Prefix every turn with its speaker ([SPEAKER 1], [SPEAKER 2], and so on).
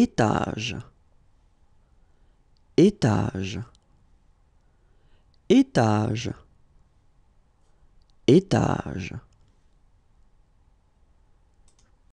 [SPEAKER 1] étage, étage, étage, étage.